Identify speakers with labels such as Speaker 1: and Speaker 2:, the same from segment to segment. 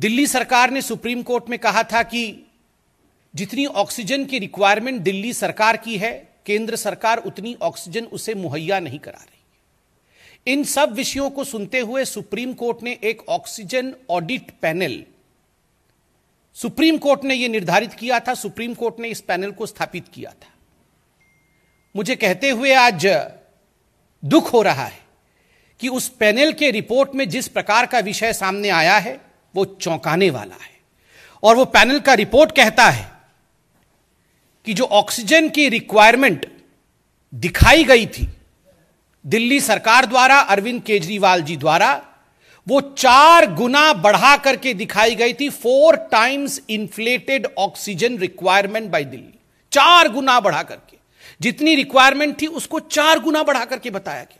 Speaker 1: दिल्ली सरकार ने supreme court में कहा था कि जितनी ऑक्सीजन की रिक्वायरमेंट दिल्ली सरकार की है केंद्र सरकार उतनी ऑक्सीजन उसे मुहैया नहीं करा रही इन सब विषयों को सुनते हुए सुप्रीम कोर्ट ने एक oxygen audit panel Supreme Court ने यह निर्धारित किया था सुप्रीम कोर्ट ने इस पैनल को स्थापित किया था मुझे कहते हुए आज दुख हो रहा है कि उस पैनल के रिपोर्ट में जिस प्रकार का विषय सामने आया है वो चौंकाने वाला है और वो पैनल का रिपोर्ट कहता है कि जो ऑक्सीजन की रिक्वायरमेंट दिखाई गई थी दिल्ली सरकार द्वारा अरविंद केजरीवाल जी द्वारा वो चार गुना बढ़ा करके दिखाई गई थी four times inflated oxygen requirement by Delhi चार गुना बढ़ा करके जितनी रिक्वायरमेंट थी उसको चार गुना बढ़ा करके बताया गया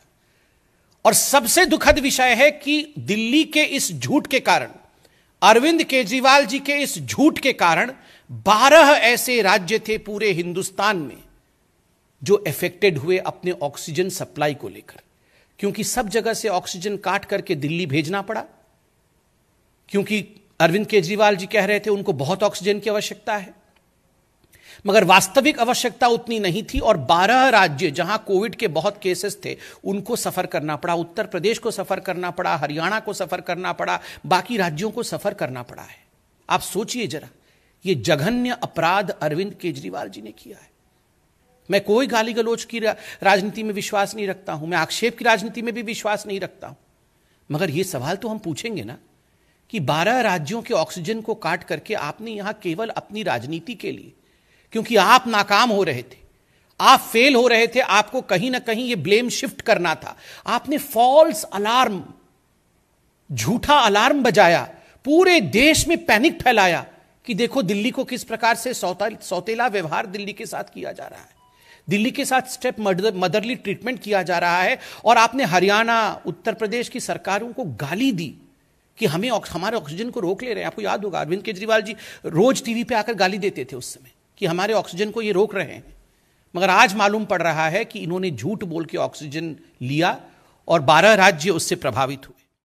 Speaker 1: और सबसे दुखद विषय है कि दिल्ली के इस झूठ के कारण अरविंद केजरीवाल जी के इस झूठ के कारण बारह ऐसे राज्य थे पूरे हिंदुस्तान में जो इफेक्टेड हुए अपने ऑक्सीजन सप्लाई को लेकर क्योंकि सब जगह से ऑक्सीजन काट करके दिल्ली भेजना पड़ा क्योंकि अरविंद केजरीवाल जी कह रहे थे उनको बहुत ऑक्सीजन की आवश्यकता है मगर वास्तविक आवश्यकता उतनी नहीं थी और 12 राज्य जहां कोविड के बहुत केसेस थे उनको सफर करना पड़ा उत्तर प्रदेश को सफर करना पड़ा हरियाणा को सफर करना पड़ा बाकी राज्यों को सफर करना पड़ा है आप सोचिए जरा ये जघन्य अपराध अरविंद केजरीवाल जी ने किया है मैं कोई गाली गलोच की राजनीति में विश्वास नहीं रखता हूं मैं आक्षेप की राजनीति में भी विश्वास नहीं रखता हूं मगर यह सवाल तो हम पूछेंगे ना कि 12 राज्यों के ऑक्सीजन को काट करके आपने यहां केवल अपनी राजनीति के लिए क्योंकि आप नाकाम हो रहे थे आप फेल हो रहे थे आपको कहीं ना कहीं ये ब्लेम शिफ्ट करना था आपने फॉल्स अलार्म झूठा अलार्म बजाया पूरे देश में पैनिक फैलाया कि देखो दिल्ली को किस प्रकार से सौता सौतेला व्यवहार दिल्ली के साथ किया जा रहा है दिल्ली के साथ स्टेप मदर, मदरली ट्रीटमेंट किया जा रहा है और आपने हरियाणा उत्तर प्रदेश की सरकारों को गाली दी कि हमें हमारे ऑक्सीजन को रोक ले रहे हैं आपको याद होगा अरविंद केजरीवाल जी रोज टीवी पे आकर गाली देते थे उस समय कि हमारे ऑक्सीजन को ये रोक रहे हैं मगर आज मालूम पड़ रहा है कि इन्होंने झूठ बोल के ऑक्सीजन लिया और बारह राज्य उससे प्रभावित हुए